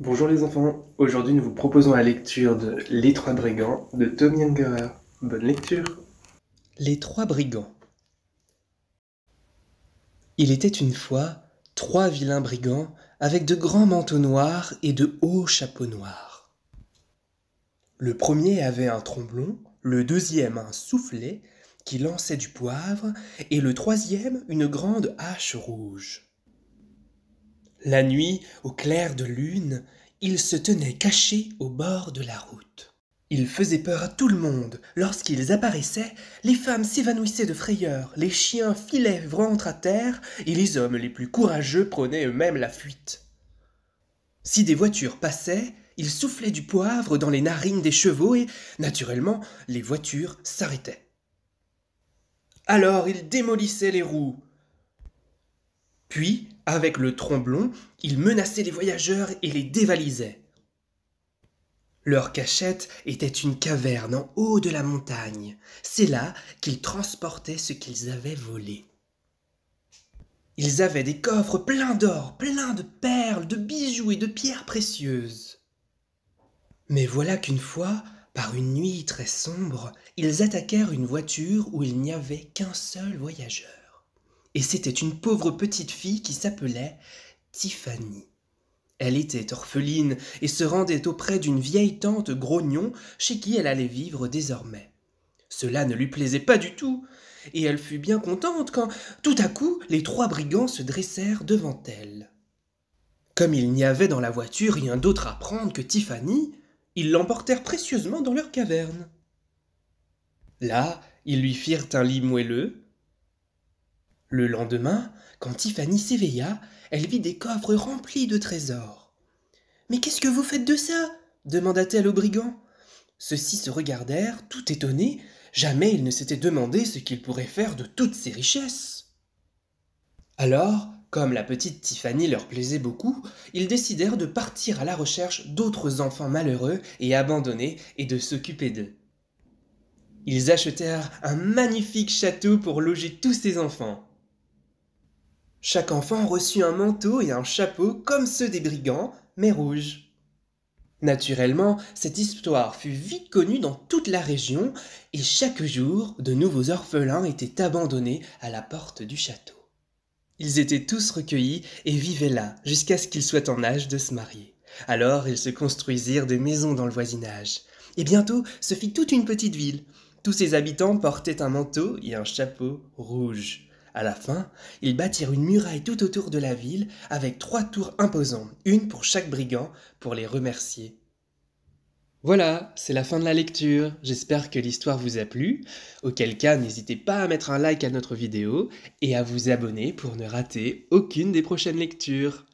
Bonjour les enfants, aujourd'hui nous vous proposons la lecture de Les Trois Brigands de Tom Bonne lecture Les Trois Brigands Il était une fois trois vilains brigands avec de grands manteaux noirs et de hauts chapeaux noirs. Le premier avait un tromblon, le deuxième un soufflet qui lançait du poivre, et le troisième une grande hache rouge. La nuit, au clair de lune, ils se tenaient cachés au bord de la route. Ils faisaient peur à tout le monde. Lorsqu'ils apparaissaient, les femmes s'évanouissaient de frayeur, les chiens filaient ventre à terre, et les hommes les plus courageux prenaient eux-mêmes la fuite. Si des voitures passaient, ils soufflaient du poivre dans les narines des chevaux et, naturellement, les voitures s'arrêtaient. Alors ils démolissaient les roues. Puis avec le tromblon, ils menaçaient les voyageurs et les dévalisaient. Leur cachette était une caverne en haut de la montagne. C'est là qu'ils transportaient ce qu'ils avaient volé. Ils avaient des coffres pleins d'or, pleins de perles, de bijoux et de pierres précieuses. Mais voilà qu'une fois, par une nuit très sombre, ils attaquèrent une voiture où il n'y avait qu'un seul voyageur et c'était une pauvre petite fille qui s'appelait Tiffany. Elle était orpheline et se rendait auprès d'une vieille tante grognon chez qui elle allait vivre désormais. Cela ne lui plaisait pas du tout, et elle fut bien contente quand, tout à coup, les trois brigands se dressèrent devant elle. Comme il n'y avait dans la voiture rien d'autre à prendre que Tiffany, ils l'emportèrent précieusement dans leur caverne. Là, ils lui firent un lit moelleux, le lendemain, quand Tiffany s'éveilla, elle vit des coffres remplis de trésors. Mais qu'est-ce que vous faites de ça demanda-t-elle aux brigands. Ceux-ci se regardèrent, tout étonnés, jamais ils ne s'étaient demandé ce qu'ils pourraient faire de toutes ces richesses. Alors, comme la petite Tiffany leur plaisait beaucoup, ils décidèrent de partir à la recherche d'autres enfants malheureux et abandonnés et de s'occuper d'eux. Ils achetèrent un magnifique château pour loger tous ces enfants. Chaque enfant reçut un manteau et un chapeau comme ceux des brigands, mais rouges. Naturellement, cette histoire fut vite connue dans toute la région, et chaque jour, de nouveaux orphelins étaient abandonnés à la porte du château. Ils étaient tous recueillis et vivaient là jusqu'à ce qu'ils soient en âge de se marier. Alors ils se construisirent des maisons dans le voisinage. Et bientôt se fit toute une petite ville. Tous ses habitants portaient un manteau et un chapeau rouge. À la fin, ils bâtirent une muraille tout autour de la ville avec trois tours imposantes, une pour chaque brigand, pour les remercier. Voilà, c'est la fin de la lecture. J'espère que l'histoire vous a plu. Auquel cas, n'hésitez pas à mettre un like à notre vidéo et à vous abonner pour ne rater aucune des prochaines lectures.